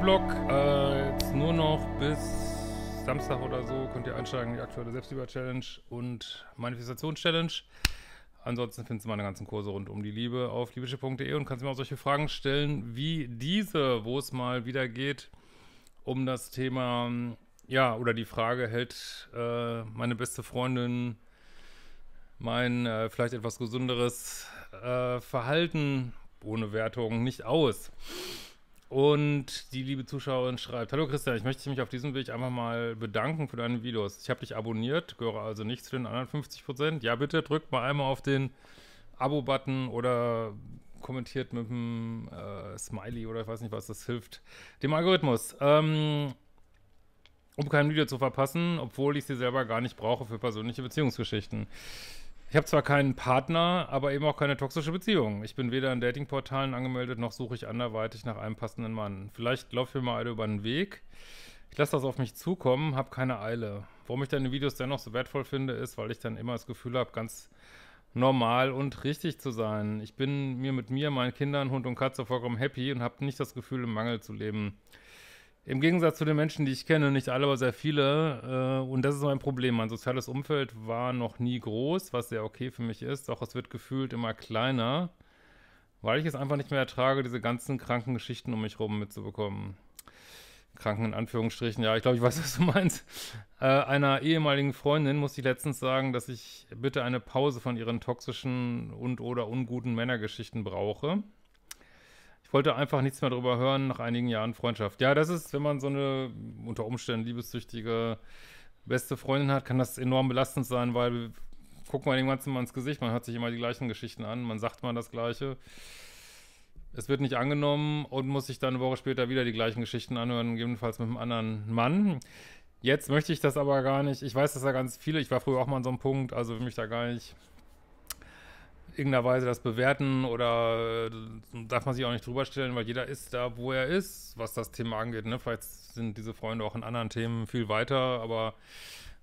Videoblog. Äh, jetzt nur noch bis Samstag oder so könnt ihr einsteigen, die aktuelle Selbstliebe-Challenge und manifestations challenge Ansonsten findest du meine ganzen Kurse rund um die Liebe auf liebische.de und kannst mir auch solche Fragen stellen wie diese, wo es mal wieder geht um das Thema, ja, oder die Frage, hält äh, meine beste Freundin mein äh, vielleicht etwas gesünderes äh, Verhalten ohne Wertung nicht aus? Und die liebe Zuschauerin schreibt: Hallo Christian, ich möchte mich auf diesem Weg einfach mal bedanken für deine Videos. Ich habe dich abonniert, gehöre also nicht zu den anderen 50 Prozent. Ja, bitte drückt mal einmal auf den Abo-Button oder kommentiert mit einem äh, Smiley oder ich weiß nicht was, das hilft dem Algorithmus. Ähm, um kein Video zu verpassen, obwohl ich sie selber gar nicht brauche für persönliche Beziehungsgeschichten. Ich habe zwar keinen Partner, aber eben auch keine toxische Beziehung. Ich bin weder an Datingportalen angemeldet, noch suche ich anderweitig nach einem passenden Mann. Vielleicht läuft mir mal einer über den Weg. Ich lasse das auf mich zukommen, habe keine Eile. Warum ich deine Videos dennoch so wertvoll finde, ist, weil ich dann immer das Gefühl habe, ganz normal und richtig zu sein. Ich bin mir mit mir, meinen Kindern, Hund und Katze vollkommen happy und habe nicht das Gefühl, im Mangel zu leben. Im Gegensatz zu den Menschen, die ich kenne, nicht alle, aber sehr viele, äh, und das ist mein Problem, mein soziales Umfeld war noch nie groß, was sehr okay für mich ist, doch es wird gefühlt immer kleiner, weil ich es einfach nicht mehr ertrage, diese ganzen kranken Geschichten um mich herum mitzubekommen. Kranken in Anführungsstrichen, ja, ich glaube, ich weiß, was du meinst. Äh, einer ehemaligen Freundin musste ich letztens sagen, dass ich bitte eine Pause von ihren toxischen und oder unguten Männergeschichten brauche. Ich wollte einfach nichts mehr darüber hören nach einigen Jahren Freundschaft. Ja, das ist, wenn man so eine unter Umständen liebessüchtige beste Freundin hat, kann das enorm belastend sein, weil guckt mal dem Ganzen mal ins Gesicht, man hört sich immer die gleichen Geschichten an, man sagt mal das Gleiche. Es wird nicht angenommen und muss sich dann eine Woche später wieder die gleichen Geschichten anhören, gegebenenfalls mit einem anderen Mann. Jetzt möchte ich das aber gar nicht. Ich weiß, dass da ganz viele, ich war früher auch mal an so einem Punkt, also will mich da gar nicht irgendeiner Weise das bewerten oder äh, darf man sich auch nicht drüber stellen, weil jeder ist da, wo er ist, was das Thema angeht. Ne? Vielleicht sind diese Freunde auch in anderen Themen viel weiter, aber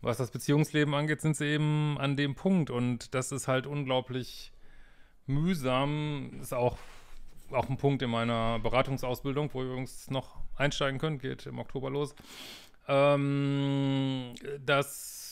was das Beziehungsleben angeht, sind sie eben an dem Punkt. Und das ist halt unglaublich mühsam. Ist auch, auch ein Punkt in meiner Beratungsausbildung, wo ihr übrigens noch einsteigen könnt, geht im Oktober los. Ähm, dass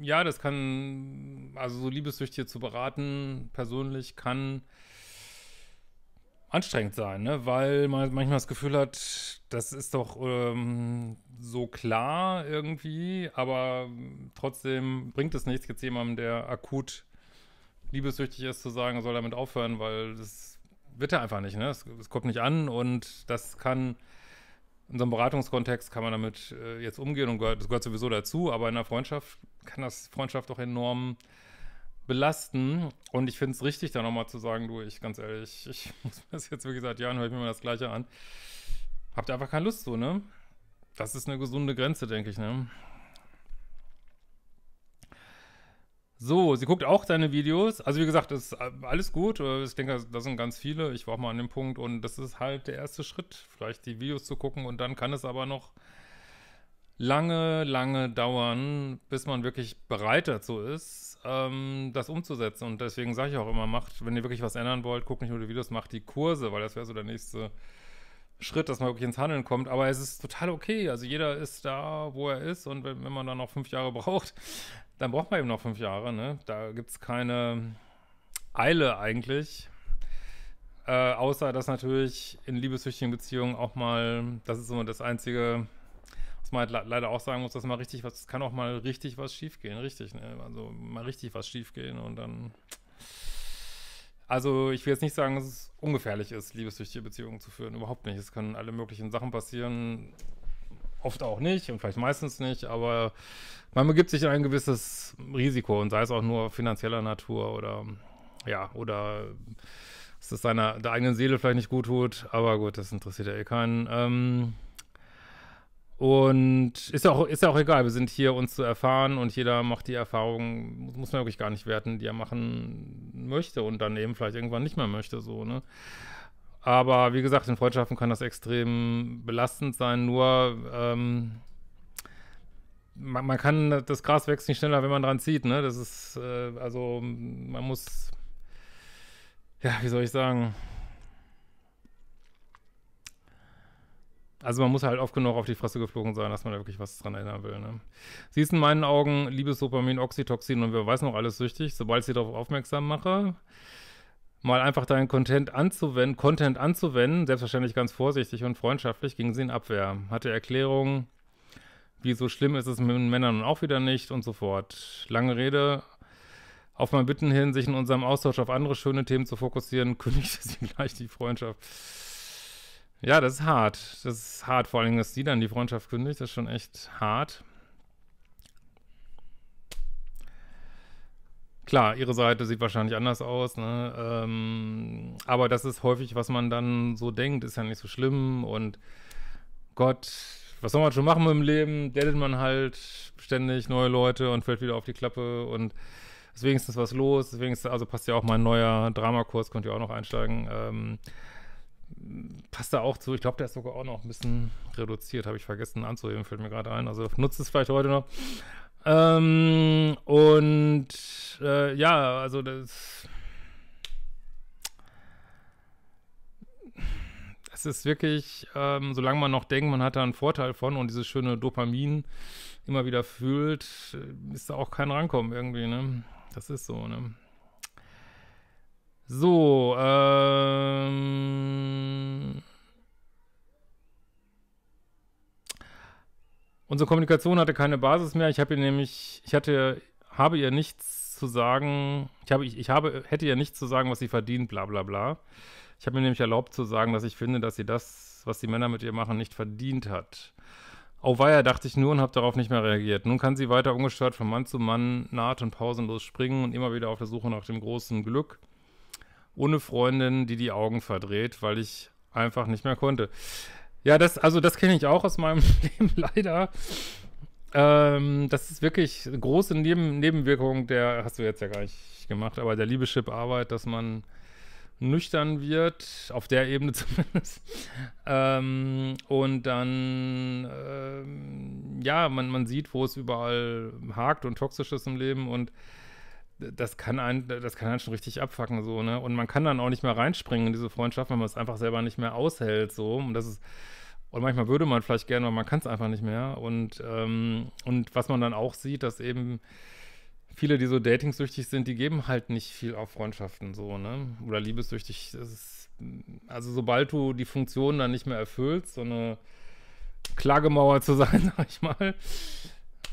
ja, das kann, also so Liebessüchtige zu beraten, persönlich kann anstrengend sein, ne? weil man manchmal das Gefühl hat, das ist doch ähm, so klar irgendwie, aber trotzdem bringt es nichts, jetzt jemandem, der akut liebessüchtig ist, zu sagen, soll damit aufhören, weil das wird er einfach nicht, ne? Es, kommt nicht an und das kann in so einem Beratungskontext kann man damit äh, jetzt umgehen und gehört, das gehört sowieso dazu, aber in einer Freundschaft kann das Freundschaft doch enorm belasten. Und ich finde es richtig, da nochmal zu sagen, du, ich ganz ehrlich, ich muss mir das jetzt wirklich seit Jahren, höre ich mir mal das Gleiche an. Habt ihr einfach keine Lust so, ne? Das ist eine gesunde Grenze, denke ich, ne? So, sie guckt auch deine Videos. Also wie gesagt, ist äh, alles gut. Ich denke, das sind ganz viele. Ich war auch mal an dem Punkt und das ist halt der erste Schritt, vielleicht die Videos zu gucken und dann kann es aber noch lange, lange dauern, bis man wirklich bereit dazu ist, ähm, das umzusetzen. Und deswegen sage ich auch immer, macht, wenn ihr wirklich was ändern wollt, guckt nicht nur die Videos, macht die Kurse, weil das wäre so der nächste Schritt, dass man wirklich ins Handeln kommt. Aber es ist total okay. Also jeder ist da, wo er ist. Und wenn, wenn man dann noch fünf Jahre braucht, dann braucht man eben noch fünf Jahre. Ne? Da gibt es keine Eile eigentlich. Äh, außer, dass natürlich in liebessüchtigen Beziehungen auch mal, das ist immer das Einzige, was man halt leider auch sagen muss, dass mal richtig was, es kann auch mal richtig was schiefgehen, richtig, ne? Also mal richtig was schiefgehen und dann also, ich will jetzt nicht sagen, dass es ungefährlich ist, liebessüchtige Beziehungen zu führen. Überhaupt nicht. Es können alle möglichen Sachen passieren. Oft auch nicht und vielleicht meistens nicht, aber man begibt sich in ein gewisses Risiko und sei es auch nur finanzieller Natur oder ja, oder dass es seiner der eigenen Seele vielleicht nicht gut tut, aber gut, das interessiert ja eh keinen. Ähm, und ist ja auch, ist auch egal, wir sind hier, uns zu erfahren und jeder macht die Erfahrung, muss man wirklich gar nicht werten, die er machen möchte und dann eben vielleicht irgendwann nicht mehr möchte, so, ne? Aber wie gesagt, in Freundschaften kann das extrem belastend sein, nur ähm, man, man, kann, das Gras wächst nicht schneller, wenn man dran zieht, ne? Das ist, äh, also man muss, ja, wie soll ich sagen, Also man muss halt oft genug auf die Fresse geflogen sein, dass man da wirklich was dran erinnern will. Ne? Sie ist in meinen Augen Liebesdopamin, Oxytoxin und wer weiß noch alles süchtig. Sobald ich sie darauf aufmerksam mache, mal einfach deinen Content anzuwenden, Content anzuwenden, selbstverständlich ganz vorsichtig und freundschaftlich, ging sie in Abwehr. Hatte Erklärungen, wie so schlimm ist es mit Männern nun auch wieder nicht und so fort. Lange Rede, auf mein Bitten hin, sich in unserem Austausch auf andere schöne Themen zu fokussieren, kündigte sie gleich die Freundschaft. Ja, das ist hart. Das ist hart. Vor allem, dass die dann die Freundschaft kündigt, das ist schon echt hart. Klar, ihre Seite sieht wahrscheinlich anders aus, ne? Ähm, aber das ist häufig, was man dann so denkt, ist ja nicht so schlimm und Gott, was soll man schon machen mit dem Leben? Datet man halt ständig neue Leute und fällt wieder auf die Klappe und ist wenigstens was los, deswegen ist, also passt ja auch mein neuer Dramakurs, könnt ihr auch noch einsteigen. Ähm, passt da auch zu. Ich glaube, der ist sogar auch noch ein bisschen reduziert. Habe ich vergessen anzuheben, fällt mir gerade ein. Also nutzt es vielleicht heute noch. Ähm, und äh, ja, also das. Es ist wirklich, ähm, solange man noch denkt, man hat da einen Vorteil von und dieses schöne Dopamin immer wieder fühlt, äh, ist da auch kein Rankommen irgendwie, ne? Das ist so, ne? So, ähm. Unsere Kommunikation hatte keine Basis mehr. Ich habe ihr nämlich, ich hatte, habe ihr nichts zu sagen. Ich habe, ich, ich habe, hätte ihr nichts zu sagen, was sie verdient, bla bla bla. Ich habe mir nämlich erlaubt zu sagen, dass ich finde, dass sie das, was die Männer mit ihr machen, nicht verdient hat. Auweia, dachte ich nur und habe darauf nicht mehr reagiert. Nun kann sie weiter ungestört von Mann zu Mann naht und pausenlos springen und immer wieder auf der Suche nach dem großen Glück. Ohne Freundin, die die Augen verdreht, weil ich einfach nicht mehr konnte. Ja, das, also das kenne ich auch aus meinem Leben leider. Ähm, das ist wirklich eine große Neben Nebenwirkung, der hast du jetzt ja gar nicht gemacht, aber der Liebeschip-Arbeit, dass man nüchtern wird, auf der Ebene zumindest. Ähm, und dann, ähm, ja, man, man sieht, wo es überall hakt und toxisch ist im Leben und das kann einen, das kann einen schon richtig abfacken, so, ne? Und man kann dann auch nicht mehr reinspringen in diese Freundschaft, wenn man es einfach selber nicht mehr aushält, so. Und das ist, und manchmal würde man vielleicht gerne, aber man kann es einfach nicht mehr. Und, ähm, und was man dann auch sieht, dass eben viele, die so datingsüchtig sind, die geben halt nicht viel auf Freundschaften, so, ne? Oder liebessüchtig, ist, also sobald du die Funktion dann nicht mehr erfüllst, so eine Klagemauer zu sein, sag ich mal,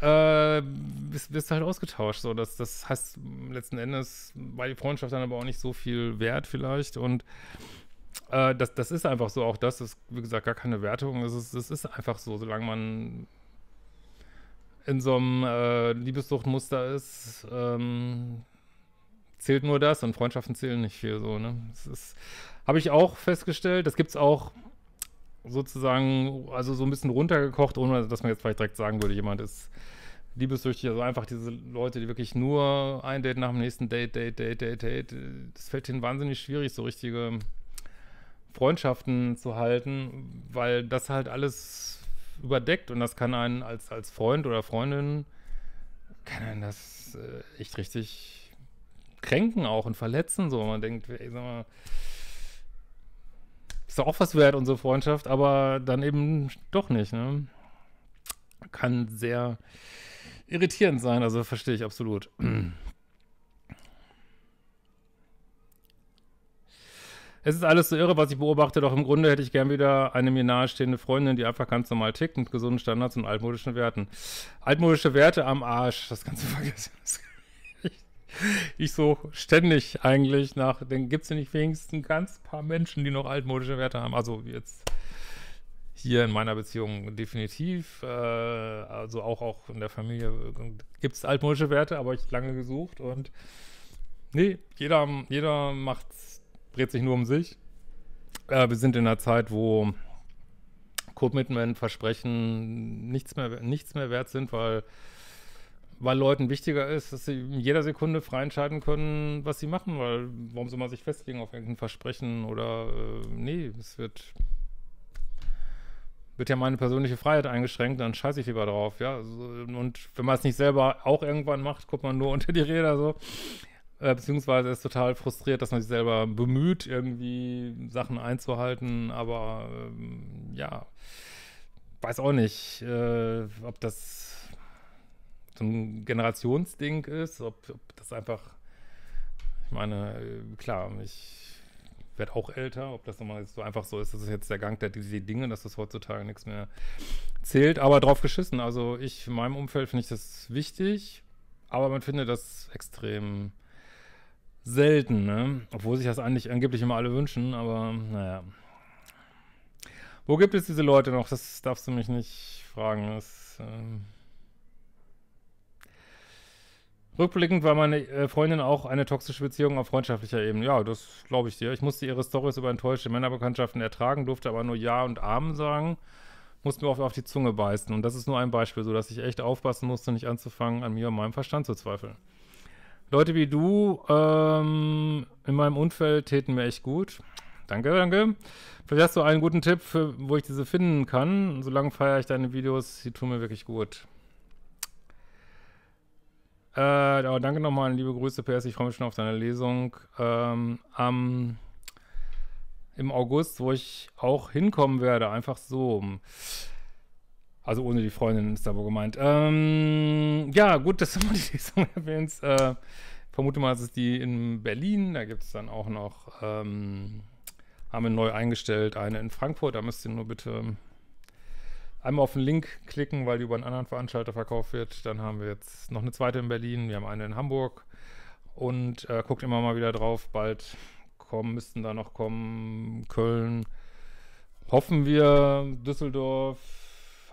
äh, bist, bist halt ausgetauscht. So. Das, das heißt, letzten Endes war die Freundschaft dann aber auch nicht so viel wert vielleicht. Und äh, das, das ist einfach so. Auch das ist, wie gesagt, gar keine Wertung. Das ist, das ist einfach so, solange man in so einem äh, Liebessuchtmuster ist, ähm, zählt nur das und Freundschaften zählen nicht viel so, ne? Das ist, habe ich auch festgestellt. Das gibt es auch sozusagen, also so ein bisschen runtergekocht, ohne dass man jetzt vielleicht direkt sagen würde, jemand ist liebessüchtig. Also einfach diese Leute, die wirklich nur ein Date nach dem nächsten Date, Date, Date, Date, Date. Das fällt ihnen wahnsinnig schwierig, so richtige Freundschaften zu halten, weil das halt alles überdeckt und das kann einen als, als Freund oder Freundin, kann einen das äh, echt richtig kränken auch und verletzen. So, man denkt, ey, sag mal, ist auch was wert, unsere Freundschaft, aber dann eben doch nicht, ne? Kann sehr irritierend sein, also verstehe ich absolut. Es ist alles so irre, was ich beobachte, doch im Grunde hätte ich gern wieder eine mir nahestehende Freundin, die einfach ganz normal tickt mit gesunden Standards und altmodischen Werten. Altmodische Werte am Arsch, das kannst du vergessen ich suche ständig eigentlich nach, denn gibt es ja nicht wenigstens ein ganz paar Menschen, die noch altmodische Werte haben. Also jetzt hier in meiner Beziehung definitiv, äh, also auch, auch in der Familie äh, gibt es altmodische Werte, aber ich lange gesucht und nee, jeder, jeder macht, dreht sich nur um sich. Äh, wir sind in einer Zeit, wo Commitment, Versprechen nichts mehr, nichts mehr wert sind, weil weil Leuten wichtiger ist, dass sie in jeder Sekunde frei entscheiden können, was sie machen, weil warum soll man sich festlegen auf irgendein Versprechen oder äh, nee, es wird wird ja meine persönliche Freiheit eingeschränkt, dann scheiße ich lieber drauf, ja. Und wenn man es nicht selber auch irgendwann macht, guckt man nur unter die Räder so. Äh, beziehungsweise ist total frustriert, dass man sich selber bemüht, irgendwie Sachen einzuhalten, aber ähm, ja, weiß auch nicht, äh, ob das so ein Generationsding ist, ob, ob das einfach, ich meine, äh, klar, ich werde auch älter, ob das nochmal so einfach so ist, das ist jetzt der Gang der diese Dinge, dass das heutzutage nichts mehr zählt, aber drauf geschissen. Also ich in meinem Umfeld finde ich das wichtig, aber man findet das extrem selten, ne? Obwohl sich das eigentlich angeblich immer alle wünschen, aber naja. Wo gibt es diese Leute noch? Das darfst du mich nicht fragen. Das, ähm Rückblickend war meine äh, Freundin auch eine toxische Beziehung auf freundschaftlicher Ebene. Ja, das glaube ich dir. Ich musste ihre Stories über enttäuschte Männerbekanntschaften ertragen, durfte aber nur Ja und Amen sagen, musste mir oft auf die Zunge beißen. Und das ist nur ein Beispiel, sodass ich echt aufpassen musste, nicht anzufangen, an mir und meinem Verstand zu zweifeln. Leute wie du ähm, in meinem Umfeld täten mir echt gut. Danke, danke. Vielleicht hast du einen guten Tipp, für, wo ich diese finden kann. Solange feiere ich deine Videos, die tun mir wirklich gut. Äh, aber oh, danke nochmal, liebe Grüße, PS. Ich freue mich schon auf deine Lesung. Ähm, am, Im August, wo ich auch hinkommen werde, einfach so. Also ohne die Freundin ist da wohl gemeint. Ähm, ja, gut, dass du mal die Lesung erwähnst. Äh, vermute mal, es ist die in Berlin. Da gibt es dann auch noch, ähm, haben wir neu eingestellt, eine in Frankfurt. Da müsst ihr nur bitte einmal auf den Link klicken, weil die über einen anderen Veranstalter verkauft wird. Dann haben wir jetzt noch eine zweite in Berlin, wir haben eine in Hamburg und äh, guckt immer mal wieder drauf. Bald kommen, müssten da noch kommen. Köln, hoffen wir, Düsseldorf,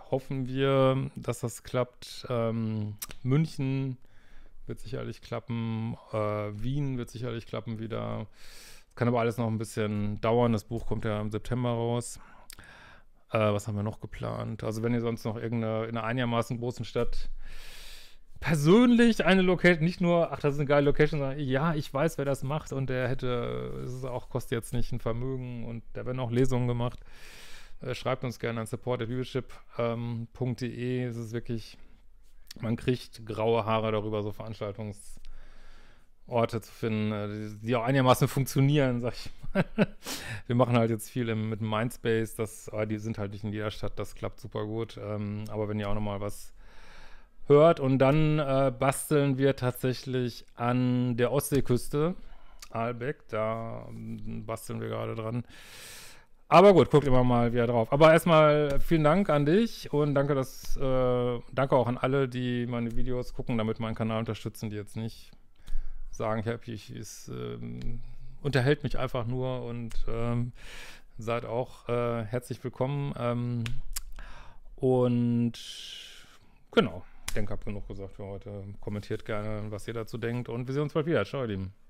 hoffen wir, dass das klappt. Ähm, München wird sicherlich klappen. Äh, Wien wird sicherlich klappen wieder. Kann aber alles noch ein bisschen dauern. Das Buch kommt ja im September raus. Äh, was haben wir noch geplant? Also, wenn ihr sonst noch irgendeine in einer einigermaßen großen Stadt persönlich eine Location, nicht nur, ach, das ist eine geile Location, sondern ja, ich weiß, wer das macht und der hätte, es ist auch, kostet jetzt nicht ein Vermögen und da werden auch Lesungen gemacht. Äh, schreibt uns gerne an supportedleadership.de. Ähm, es ist wirklich, man kriegt graue Haare darüber, so Veranstaltungs- Orte zu finden, äh, die auch einigermaßen funktionieren, sag ich mal. Wir machen halt jetzt viel im, mit Mindspace, das, aber die sind halt nicht in jeder Stadt, das klappt super gut. Ähm, aber wenn ihr auch nochmal was hört und dann äh, basteln wir tatsächlich an der Ostseeküste, Albeck, da ähm, basteln wir gerade dran. Aber gut, guckt immer mal wieder drauf. Aber erstmal vielen Dank an dich und danke, dass, äh, danke auch an alle, die meine Videos gucken, damit meinen Kanal unterstützen, die jetzt nicht sagen, ich, hab, ich es ähm, unterhält mich einfach nur und ähm, seid auch äh, herzlich willkommen. Ähm, und genau, ich denke, habe genug gesagt für heute. Kommentiert gerne, was ihr dazu denkt und wir sehen uns bald wieder. Ciao, ihr Lieben.